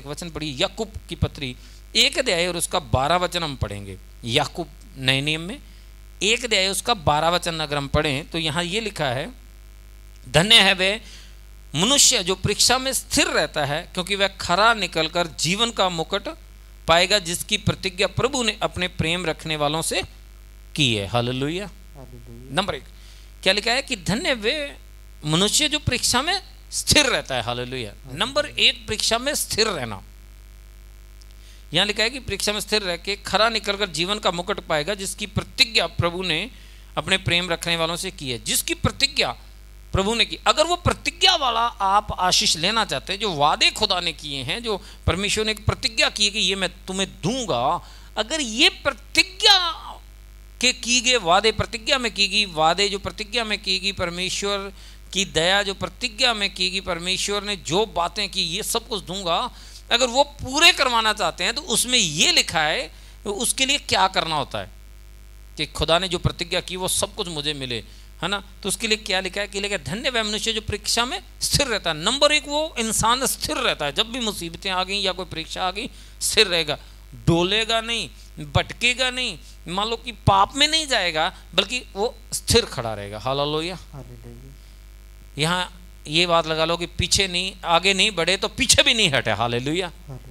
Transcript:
एक वचन पढ़िए याकूब की पत्री एक अध्याय और उसका बारह वचन हम पढ़ेंगे याकूब नए नियम में एक अध्याय उसका बारह वचन अगर हम पढ़ें तो यहाँ ये लिखा है धन्य है वे मनुष्य जो परीक्षा में स्थिर रहता है क्योंकि वह खरा निकलकर जीवन का मुकुट पाएगा जिसकी प्रतिज्ञा प्रभु ने अपने प्रेम रखने वालों से की है हल नंबर एक क्या लिखा है कि धन्य वे मनुष्य जो परीक्षा में स्थिर रहता है हाल नंबर एक परीक्षा में स्थिर रहना यहां लिखा है कि परीक्षा में स्थिर रह के खरा निकलकर जीवन का मुकुट पाएगा जिसकी प्रतिज्ञा प्रभु ने अपने प्रेम रखने वालों से की है जिसकी प्रतिज्ञा प्रभु ने की अगर वो प्रतिज्ञा वाला आप आशीष लेना चाहते हैं जो वादे खुदा ने किए हैं जो परमेश्वर ने प्रतिज्ञा की है कि ये मैं तुम्हें दूंगा अगर ये प्रतिज्ञा के की गए वादे प्रतिज्ञा में की गई वादे जो प्रतिज्ञा में की गई परमेश्वर कि दया जो प्रतिज्ञा में की कि परमेश्वर ने जो बातें की ये सब कुछ दूंगा अगर वो पूरे करवाना चाहते हैं तो उसमें ये लिखा है तो उसके लिए क्या करना होता है कि खुदा ने जो प्रतिज्ञा की वो सब कुछ मुझे मिले है ना तो उसके लिए क्या लिखा है कि लेकिन धन्य वह मनुष्य जो परीक्षा में स्थिर रहता है नंबर एक वो इंसान स्थिर रहता है जब भी मुसीबतें आ गई या कोई परीक्षा आ गई स्थिर रहेगा डोलेगा नहीं भटकेगा नहीं मान लो कि पाप में नहीं जाएगा बल्कि वो स्थिर खड़ा रहेगा हाल लोहिया यहाँ ये बात लगा लो कि पीछे नहीं आगे नहीं बढ़े तो पीछे भी नहीं हटे हाल